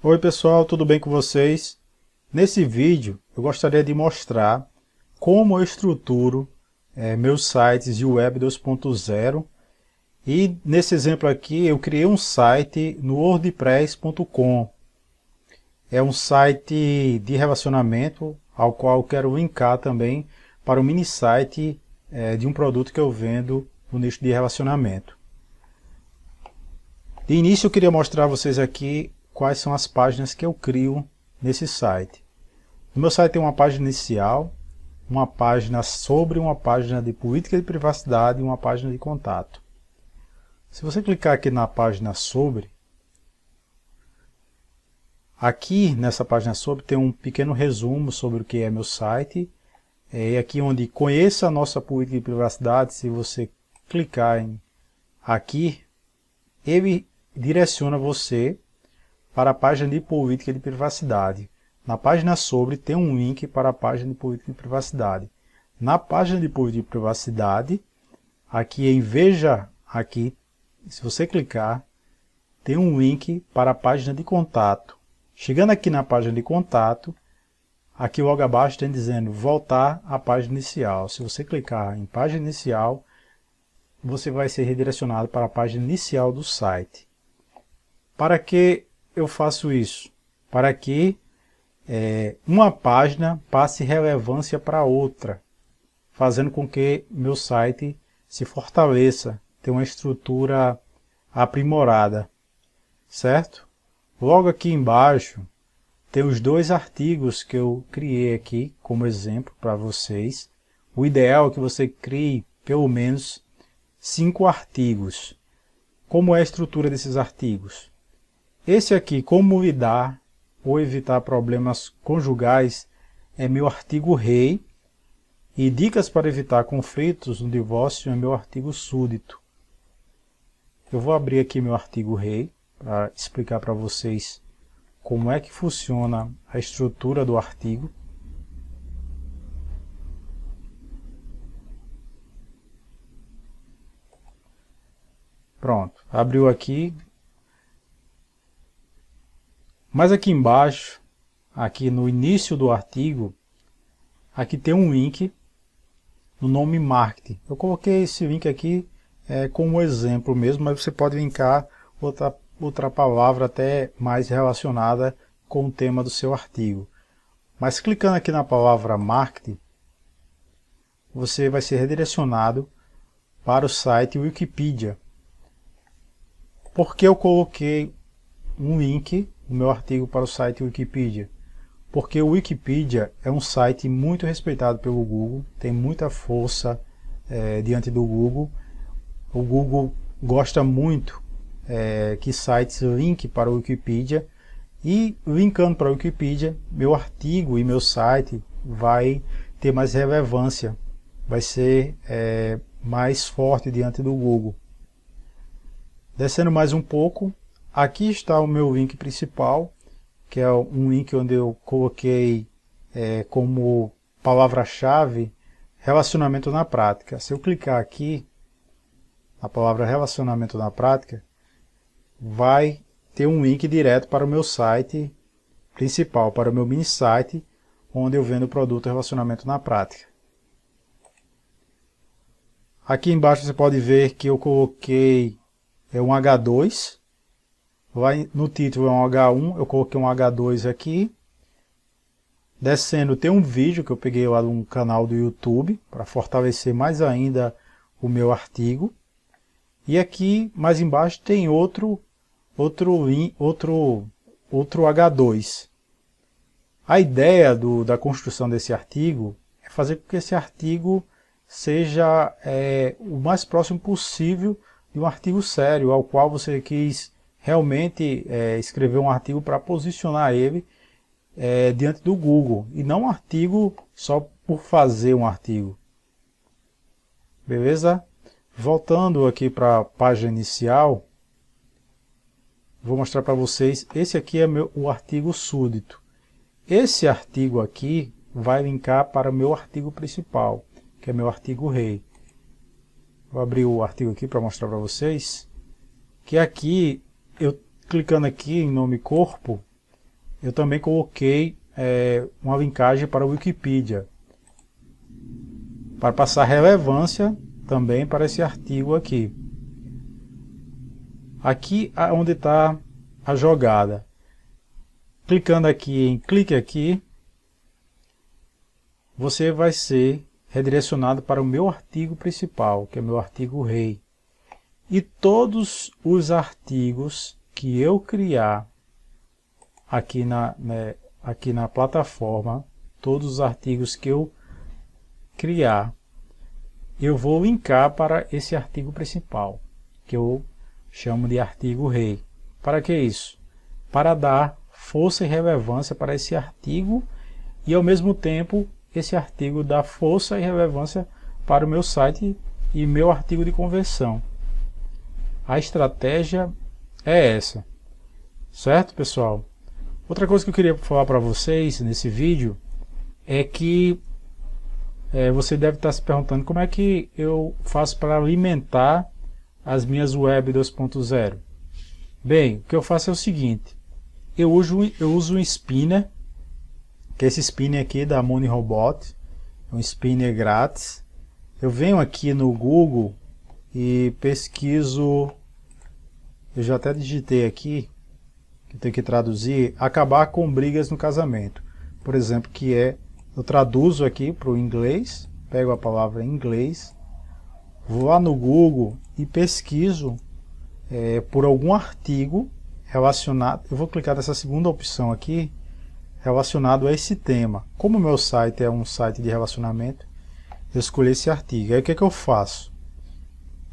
Oi pessoal, tudo bem com vocês? Nesse vídeo eu gostaria de mostrar como eu estruturo é, meus sites de Web 2.0 e nesse exemplo aqui eu criei um site no wordpress.com é um site de relacionamento ao qual quero linkar também para o um mini site é, de um produto que eu vendo no nicho de relacionamento. De início eu queria mostrar a vocês aqui quais são as páginas que eu crio nesse site. No meu site tem uma página inicial, uma página sobre, uma página de política de privacidade e uma página de contato. Se você clicar aqui na página sobre, aqui nessa página sobre tem um pequeno resumo sobre o que é meu site. É aqui onde conheça a nossa política de privacidade, se você clicar em aqui, ele direciona você para a página de política de privacidade. Na página sobre tem um link para a página de política de privacidade. Na página de política de privacidade, aqui em Veja, aqui, se você clicar, tem um link para a página de contato. Chegando aqui na página de contato, aqui logo abaixo tem dizendo voltar à página inicial. Se você clicar em página inicial, você vai ser redirecionado para a página inicial do site. Para que eu faço isso? Para que é, uma página passe relevância para outra, fazendo com que meu site se fortaleça, tenha uma estrutura aprimorada, certo? Logo aqui embaixo tem os dois artigos que eu criei aqui como exemplo para vocês. O ideal é que você crie pelo menos cinco artigos. Como é a estrutura desses artigos? Esse aqui, como lidar ou evitar problemas conjugais, é meu artigo rei e dicas para evitar conflitos no divórcio é meu artigo súdito. Eu vou abrir aqui meu artigo rei para explicar para vocês como é que funciona a estrutura do artigo. Pronto, abriu aqui, mas aqui embaixo, aqui no início do artigo, aqui tem um link no nome marketing. Eu coloquei esse link aqui é, como exemplo mesmo, mas você pode linkar outra, outra palavra até mais relacionada com o tema do seu artigo. Mas clicando aqui na palavra marketing, você vai ser redirecionado para o site Wikipedia. Porque eu coloquei um link o meu artigo para o site Wikipedia, porque o Wikipedia é um site muito respeitado pelo Google, tem muita força é, diante do Google. O Google gosta muito é, que sites linkem para o Wikipedia e linkando para o Wikipedia, meu artigo e meu site vai ter mais relevância, vai ser é, mais forte diante do Google. Descendo mais um pouco, Aqui está o meu link principal, que é um link onde eu coloquei é, como palavra-chave relacionamento na prática. Se eu clicar aqui na palavra relacionamento na prática, vai ter um link direto para o meu site principal, para o meu mini site, onde eu vendo o produto relacionamento na prática. Aqui embaixo você pode ver que eu coloquei é, um H2, Vai, no título é um H1, eu coloquei um H2 aqui. Descendo tem um vídeo que eu peguei lá no canal do YouTube, para fortalecer mais ainda o meu artigo. E aqui, mais embaixo, tem outro, outro, outro, outro H2. A ideia do, da construção desse artigo é fazer com que esse artigo seja é, o mais próximo possível de um artigo sério, ao qual você quis realmente é, escrever um artigo para posicionar ele é, diante do Google e não um artigo só por fazer um artigo. Beleza? Voltando aqui para a página inicial, vou mostrar para vocês, esse aqui é meu, o artigo súdito. Esse artigo aqui vai linkar para o meu artigo principal, que é meu artigo rei. Vou abrir o artigo aqui para mostrar para vocês, que aqui eu clicando aqui em nome corpo, eu também coloquei é, uma linkagem para a Wikipedia, para passar relevância também para esse artigo aqui. Aqui é onde está a jogada. Clicando aqui em clique aqui, você vai ser redirecionado para o meu artigo principal, que é o meu artigo rei e todos os artigos que eu criar aqui na, né, aqui na plataforma, todos os artigos que eu criar, eu vou linkar para esse artigo principal, que eu chamo de artigo rei. Para que isso? Para dar força e relevância para esse artigo e ao mesmo tempo esse artigo dá força e relevância para o meu site e meu artigo de conversão. A estratégia é essa. Certo, pessoal? Outra coisa que eu queria falar para vocês nesse vídeo é que é, você deve estar tá se perguntando como é que eu faço para alimentar as minhas web 2.0. Bem, o que eu faço é o seguinte, eu uso, eu uso um spinner, que é esse spinner aqui da Money Robot, é um spinner grátis. Eu venho aqui no Google e pesquiso eu já até digitei aqui, que tem que traduzir, acabar com brigas no casamento. Por exemplo, que é, eu traduzo aqui para o inglês, pego a palavra em inglês, vou lá no Google e pesquiso é, por algum artigo relacionado, eu vou clicar nessa segunda opção aqui, relacionado a esse tema. Como o meu site é um site de relacionamento, eu escolhi esse artigo. Aí o que, é que eu faço?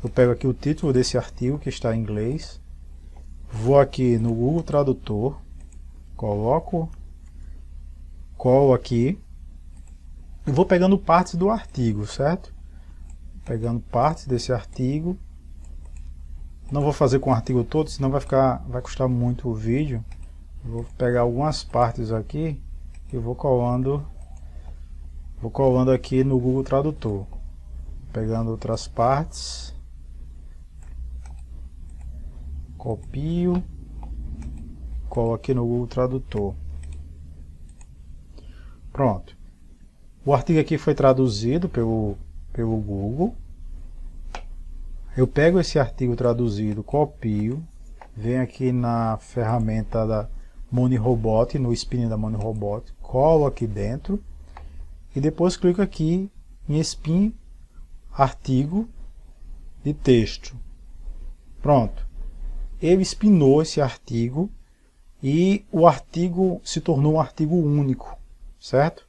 Eu pego aqui o título desse artigo que está em inglês, Vou aqui no Google Tradutor, coloco call aqui e vou pegando partes do artigo, certo? Pegando partes desse artigo. Não vou fazer com o artigo todo, senão vai ficar vai custar muito o vídeo. Vou pegar algumas partes aqui e vou colando vou colando aqui no Google Tradutor. Pegando outras partes copio, colo aqui no Google Tradutor. Pronto. O artigo aqui foi traduzido pelo, pelo Google. Eu pego esse artigo traduzido, copio, venho aqui na ferramenta da Money Robot, no spin da Money Robot, colo aqui dentro e depois clico aqui em spin artigo de texto. Pronto ele espinou esse artigo e o artigo se tornou um artigo único, certo?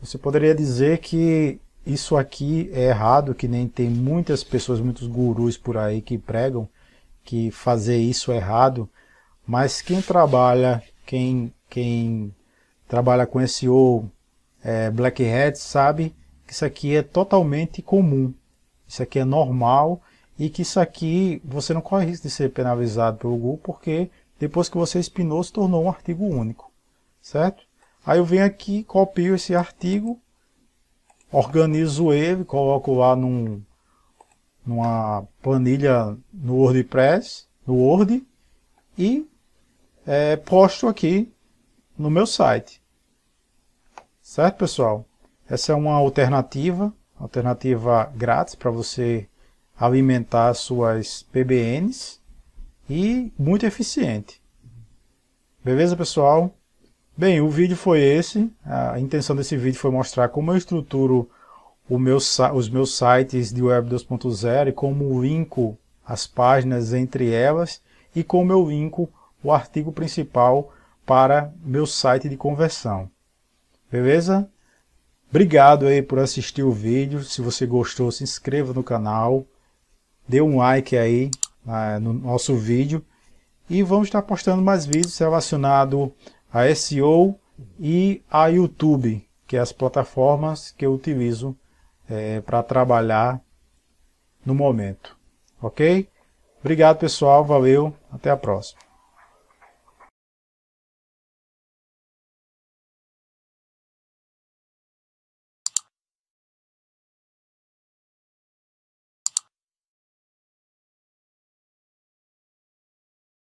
Você poderia dizer que isso aqui é errado, que nem tem muitas pessoas, muitos gurus por aí que pregam que fazer isso é errado, mas quem trabalha, quem, quem trabalha com SEO, é, Black Hat, sabe que isso aqui é totalmente comum, isso aqui é normal e que isso aqui você não corre risco de ser penalizado pelo Google, porque depois que você espinou, se tornou um artigo único, certo? Aí eu venho aqui, copio esse artigo, organizo ele, coloco lá num, numa planilha no WordPress, no Word, e é, posto aqui no meu site. Certo, pessoal? Essa é uma alternativa, alternativa grátis para você alimentar suas PBNs e muito eficiente. Beleza, pessoal? Bem, o vídeo foi esse. A intenção desse vídeo foi mostrar como eu estruturo meu, os meus sites de Web 2.0 e como linko as páginas entre elas e como eu linko o artigo principal para meu site de conversão. Beleza? Obrigado aí por assistir o vídeo. Se você gostou, se inscreva no canal dê um like aí ah, no nosso vídeo e vamos estar postando mais vídeos relacionados a SEO e a YouTube, que é as plataformas que eu utilizo é, para trabalhar no momento. Ok? Obrigado pessoal, valeu, até a próxima.